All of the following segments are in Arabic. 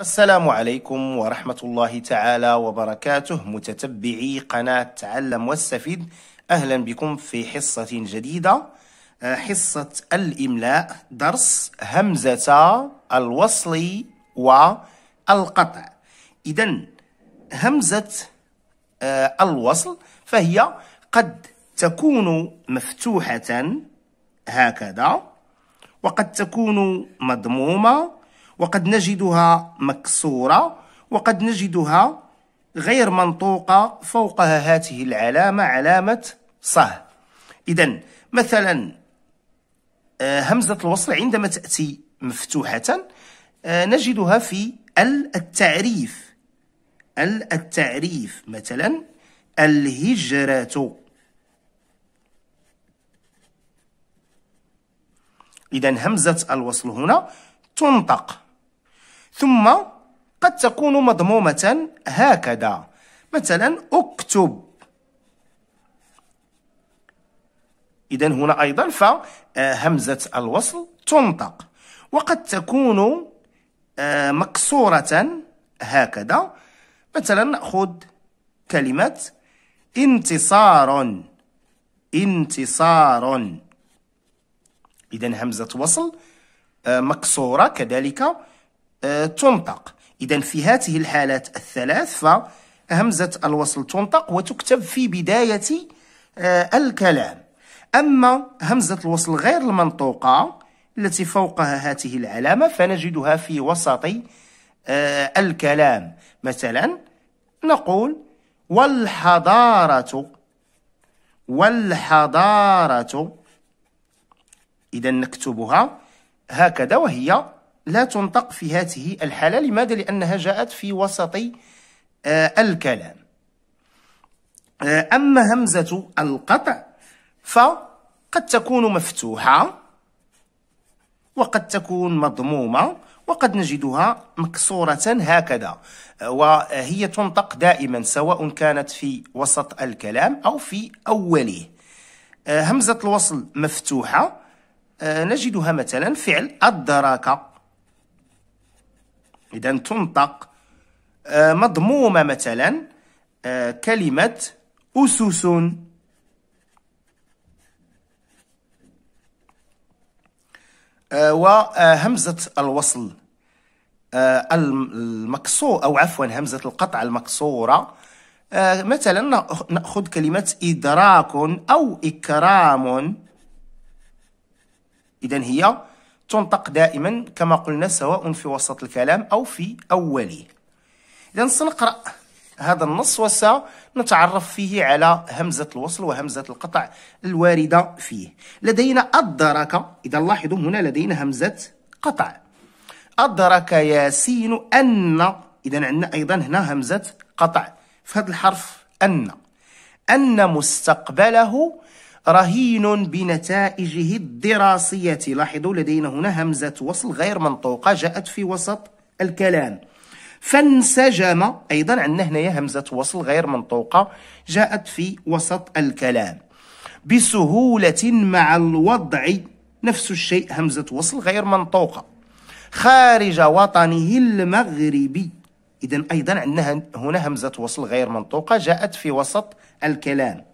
السلام عليكم ورحمة الله تعالى وبركاته متتبعي قناة تعلم واستفيد أهلا بكم في حصة جديدة آه، حصة الإملاء درس همزة الوصل والقطع إذا همزة آه، الوصل فهي قد تكون مفتوحة هكذا وقد تكون مضمومة وقد نجدها مكسورة وقد نجدها غير منطوقة فوقها هاته العلامة علامة صه إذا مثلا آه، همزة الوصل عندما تأتي مفتوحة آه، نجدها في التعريف التعريف مثلا الهجرة إذا همزة الوصل هنا تنطق ثم قد تكون مضمومة هكذا مثلا اكتب إذا هنا أيضا فهمزة آه، الوصل تنطق وقد تكون آه، مكسورة هكذا مثلا نأخذ كلمة انتصار انتصار إذا همزة وصل آه، مكسورة كذلك آه، تنطق إذا في هذه الحالات الثلاث فهمزة الوصل تنطق وتكتب في بداية آه، الكلام أما همزة الوصل غير المنطوقة التي فوقها هذه العلامة فنجدها في وسط آه، الكلام مثلا نقول والحضارة والحضارة إذا نكتبها هكذا وهي لا تنطق في هذه الحالة لماذا؟ لأنها جاءت في وسط آه، الكلام آه، أما همزة القطع فقد تكون مفتوحة وقد تكون مضمومة وقد نجدها مكسورة هكذا آه، وهي تنطق دائما سواء كانت في وسط الكلام أو في أوله همزة الوصل مفتوحة نجدها مثلا فعل أدرك إذا تنطق آه، مضمومة مثلا آه، كلمة أسس آه، وهمزة الوصل المكسور أو عفوا همزة القطع المكسورة مثلا نأخذ كلمة إدراك أو إكرام إذا هي تنطق دائما كما قلنا سواء في وسط الكلام أو في أوله إذا سنقرأ هذا النص وسنتعرف فيه على همزة الوصل وهمزة القطع الواردة فيه لدينا الدرك إذا لاحظوا هنا لدينا همزة قطع أدرك ياسين أن إذا عندنا أيضا هنا همزة قطع في هذا الحرف أن أن مستقبله رهين بنتائجه الدراسية لاحظوا لدينا هنا همزة وصل غير منطوقة جاءت في وسط الكلام فانسجم أيضا عندنا هنا همزة وصل غير منطوقة جاءت في وسط الكلام بسهولة مع الوضع نفس الشيء همزة وصل غير منطوقة خارج وطنه المغربي إذا أيضا عندنا هنا همزة وصل غير منطوقة جاءت في وسط الكلام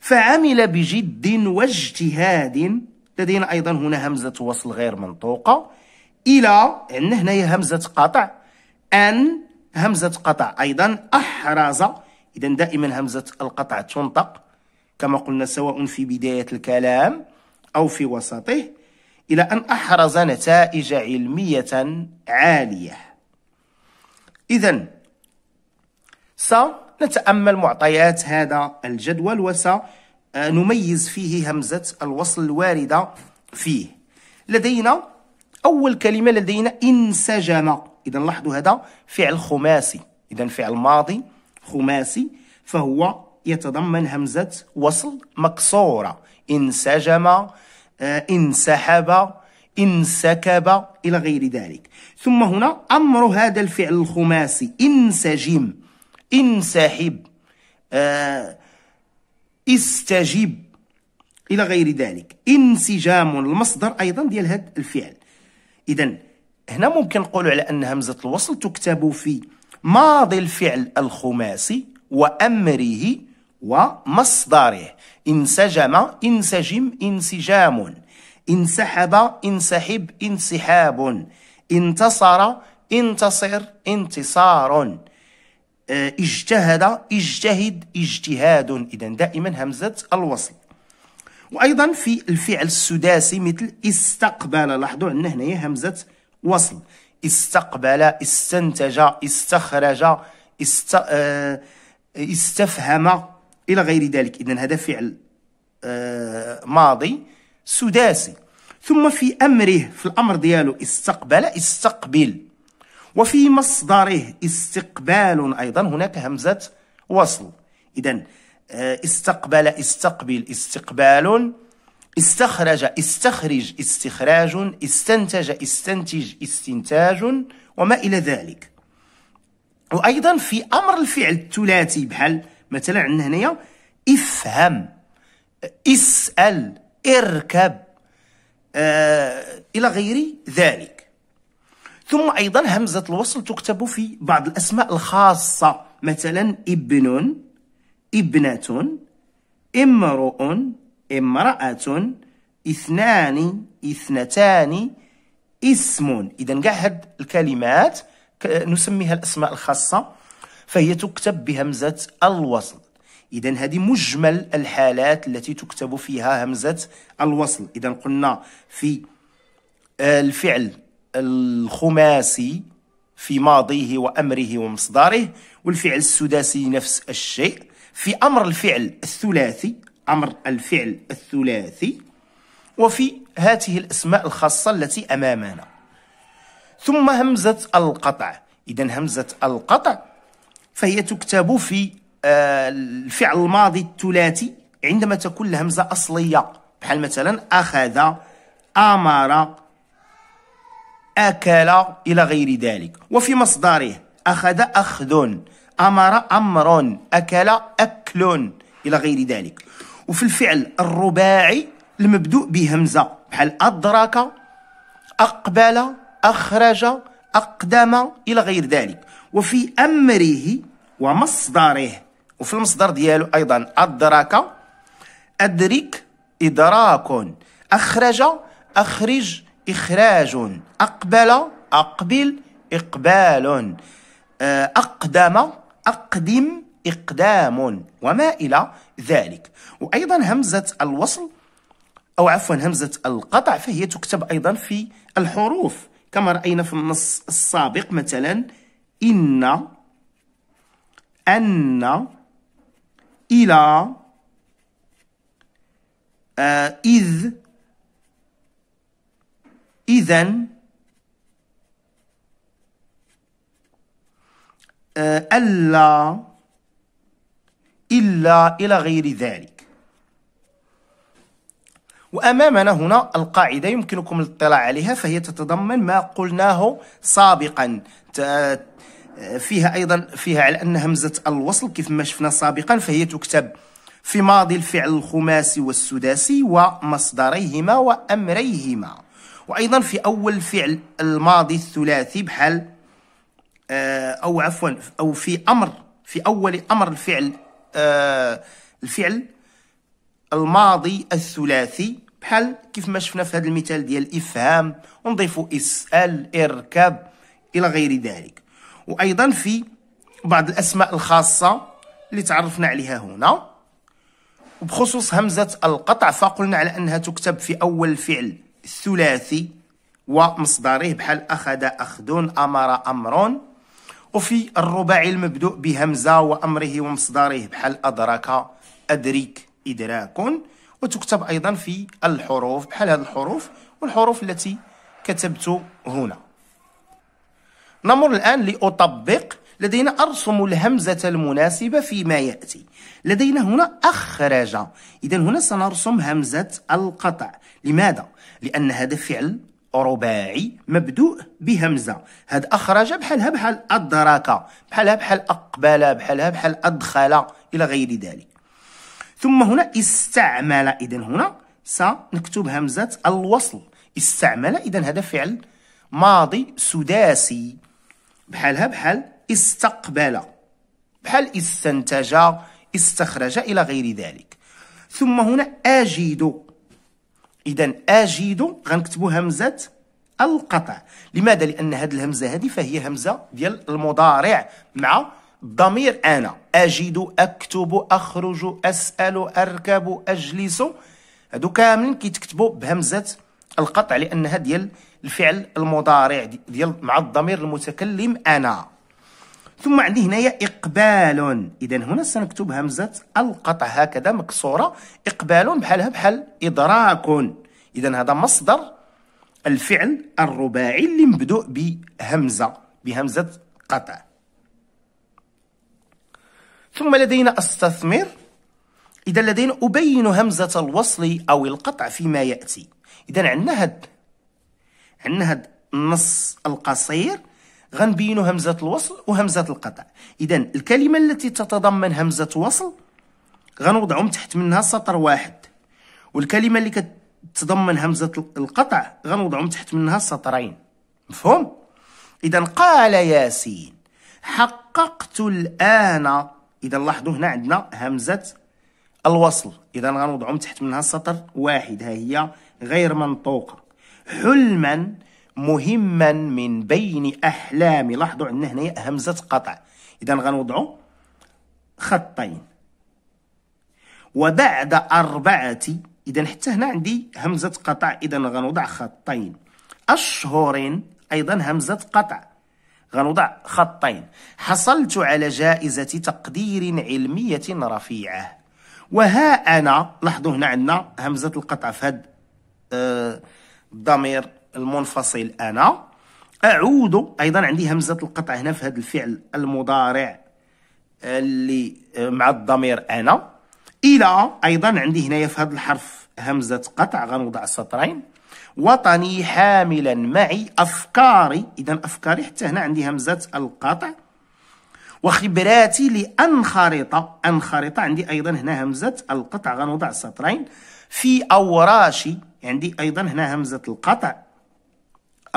فعمل بجد واجتهاد لدينا أيضا هنا همزة وصل غير منطوقة إلى عندنا هنايا همزة قطع أن همزة قطع أيضا أحرز إذا دائما همزة القطع تنطق كما قلنا سواء في بداية الكلام أو في وسطه إلى أن أحرز نتائج علمية عالية إذا س نتأمل معطيات هذا الجدول وسنميز آه، فيه همزة الوصل الواردة فيه لدينا أول كلمة لدينا انسجم إذا لاحظوا هذا فعل خماسي إذا فعل ماضي خماسي فهو يتضمن همزة وصل مكسورة انسجم آه، انسحب انسكب إلى غير ذلك ثم هنا أمر هذا الفعل الخماسي انسجم انسحب آه استجب الى غير ذلك انسجام المصدر ايضا ديال هذا الفعل اذا هنا ممكن نقولوا على ان همزه الوصل تكتب في ماضي الفعل الخماسي وامره ومصدره انسجم انسجم انسجام انسحب انسحب انسحاب انتصر انتصر انتصار آه، اجتهد اجتهد اجتهاد إذا دائما همزة الوصل وأيضا في الفعل السداسي مثل استقبل لاحظوا عندنا هنايا همزة وصل استقبل استنتج استخرج است... آه، استفهم إلى غير ذلك إذا هذا فعل آه، ماضي سداسي ثم في أمره في الأمر ديالو استقبل استقبل وفي مصدره استقبال أيضا هناك همزة وصل إذا آه، استقبل استقبل استقبال استخرج استخرج استخراج استنتج استنتج استنتاج وما إلى ذلك وأيضا في أمر الفعل الثلاثي بحال مثلا عندنا هنايا افهم اسأل اركب آه إلى غير ذلك ثم أيضا همزة الوصل تكتب في بعض الأسماء الخاصة مثلا ابن ابنة امرؤ امرأة اثنان اثنتان اسم إذا كاع هاد الكلمات نسميها الأسماء الخاصة فهي تكتب بهمزة الوصل إذا هذه مجمل الحالات التي تكتب فيها همزة الوصل إذا قلنا في آه، الفعل الخماسي في ماضيه وأمره ومصدره والفعل السداسي نفس الشيء في أمر الفعل الثلاثي أمر الفعل الثلاثي وفي هاته الأسماء الخاصة التي أمامنا ثم همزة القطع إذا همزة القطع فهي تكتب في آه، الفعل الماضي الثلاثي عندما تكون الهمزة أصلية بحال مثلا أخذ أمر أكل إلى غير ذلك وفي مصدره أخذ أخذ أمر أمر أكل أكل إلى غير ذلك وفي الفعل الرباعي المبدوء بهمزة بحال أدرك أقبل أخرج أقدم إلى غير ذلك وفي أمره ومصدره وفي المصدر ديالو أيضا أدرك أدرك إدراك أخرج أخرج إخراج أقبل أقبل إقبال آه، أقدم أقدم إقدام وما إلى ذلك وأيضا همزة الوصل أو عفوا همزة القطع فهي تكتب أيضا في الحروف كما رأينا في النص السابق مثلا إن أن إلى آه، إذ إذا آه، ألا إلا إلى غير ذلك وأمامنا هنا القاعدة يمكنكم الاطلاع عليها فهي تتضمن ما قلناه سابقا آه، فيها أيضا فيها على أن همزة الوصل كيف ما شفنا سابقا فهي تكتب في ماضي الفعل الخماسي والسداسي ومصدريهما وأمريهما وأيضا في أول فعل الماضي الثلاثي بحال آه، أو عفوا أو في أمر في أول أمر الفعل آه، الفعل الماضي الثلاثي بحال كيف ما شفنا في هذا المثال ديال إفهام ونضيف اسأل اركب إلى غير ذلك وأيضا في بعض الأسماء الخاصة اللي تعرفنا عليها هنا وبخصوص همزة القطع فقلنا على أنها تكتب في أول فعل ثلاثي ومصدره بحال أخذ أخذ أمر أمر وفي الرباعي المبدوء بهمزة وأمره ومصدره بحال أدرك أدرك إدراك وتكتب أيضا في الحروف بحال هذه الحروف والحروف التي كتبت هنا نمر الآن لأطبق لدينا أرسم الهمزة المناسبة فيما يأتي لدينا هنا أخرج إذا هنا سنرسم همزة القطع لماذا؟ لأن هذا فعل رباعي مبدوء بهمزة هذا أخرج بحالها بحال أدرك بحالها بحال أقبل بحالها بحال أدخل إلى غير ذلك ثم هنا استعمل إذا هنا سنكتب همزة الوصل استعمل إذا هذا فعل ماضي سداسي بحالها بحال استقبل بحال استنتج استخرج إلى غير ذلك ثم هنا أجد إذا أجد غنكتبو همزة القطع لماذا لأن هذه الهمزة هذه فهي همزة ديال المضارع مع ضمير أنا أجد أكتب أخرج أسأل أركب أجلس هادو كاملين كيتكتبوا بهمزة القطع لأنها ديال الفعل المضارع ديال مع الضمير المتكلم أنا ثم عندي هنايا إقبال إذا هنا سنكتب همزة القطع هكذا مكسورة إقبال بحالها بحال إدراك إذا هذا مصدر الفعل الرباعي اللي مبدوء بهمزة بهمزة قطع ثم لدينا استثمر إذا لدينا أبين همزة الوصل أو القطع فيما يأتي إذا عندنا هاد عندنا هاد النص القصير غنبين همزة الوصل وهمزة القطع إذا الكلمة التي تتضمن همزة وصل غنوضعهم تحت منها سطر واحد والكلمة اللي كتضمن همزة القطع غنوضعهم تحت منها سطرين مفهوم؟ إذا قال ياسين حققت الآن إذا لاحظوا هنا عندنا همزة الوصل إذا غنوضعهم تحت منها سطر واحد ها هي غير منطوقة حلما مهما من بين احلامي لاحظوا عندنا هنايا همزه قطع اذا غنوضعوا خطين وبعد اربعه اذا حتى هنا عندي همزه قطع اذا غنوضع خطين اشهر ايضا همزه قطع غنوضع خطين حصلت على جائزه تقدير علميه رفيعه وها انا لاحظوا هنا عندنا همزه القطع في هذا الضمير آه، المنفصل أنا أعود أيضا عندي همزة القطع هنا في هذا الفعل المضارع آه، اللي آه، مع الضمير أنا إلى أيضا عندي هنايا في هذا الحرف همزة قطع غنوضع سطرين وطني حاملا معي أفكاري إذا أفكاري حتى هنا عندي همزة القطع وخبراتي لأنخرط أنخرط عندي أيضا هنا همزة القطع غنوضع سطرين في أوراشي عندي أيضا هنا همزة القطع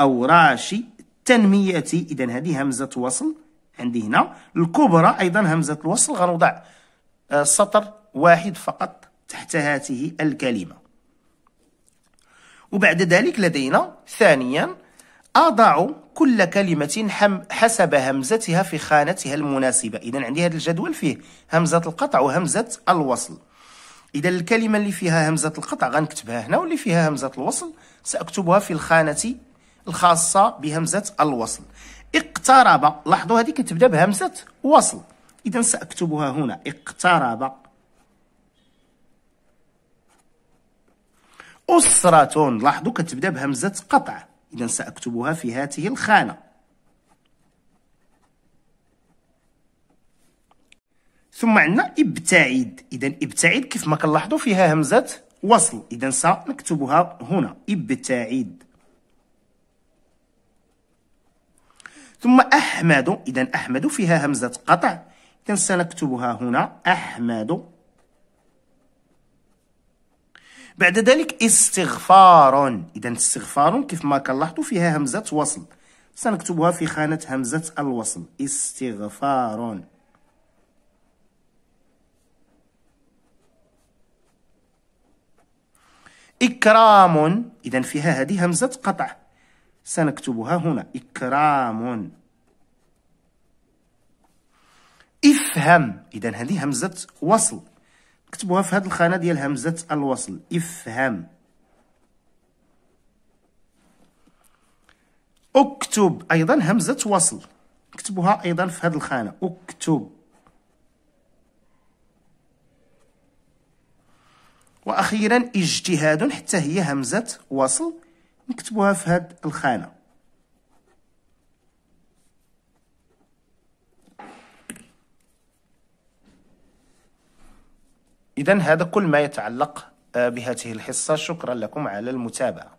أوراش التنمية إذا هذه همزة وصل عندي هنا الكبرى أيضا همزة الوصل غنوضع آه، سطر واحد فقط تحت هاته الكلمة وبعد ذلك لدينا ثانيا أضع كل كلمة حسب همزتها في خانتها المناسبة إذا عندي هذا الجدول فيه همزة القطع وهمزة الوصل إذا الكلمة اللي فيها همزة القطع غنكتبها هنا واللي فيها همزة الوصل سأكتبها في الخانة الخاصة بهمزة الوصل اقترب لاحظوا هذه كتبدا بهمزة وصل إذا سأكتبها هنا اقترب أسرة لاحظوا كتبدا بهمزة قطع إذا سأكتبها في هذه الخانة ثم عندنا ابتعد إذا ابتعد كيف ما كنلاحظوا فيها همزة وصل إذا سنكتبها هنا ابتعد ثم أحمد إذا أحمد فيها همزة قطع إذا سنكتبها هنا أحمد بعد ذلك استغفار إذا استغفار كيف ما كنلاحظوا فيها همزة وصل سنكتبها في خانة همزة الوصل استغفار إكرام إذا فيها هذه همزة قطع سنكتبها هنا إكرام افهم إذا هذه همزة وصل نكتبوها في هذه الخانة ديال همزة الوصل افهم اكتب أيضا همزة وصل نكتبوها أيضا في هذه الخانة اكتب واخيرا اجتهاد حتى هي همزه وصل نكتبوها في هاد الخانة إذا هذا كل ما يتعلق آه، بهذه الحصة شكرا لكم على المتابعة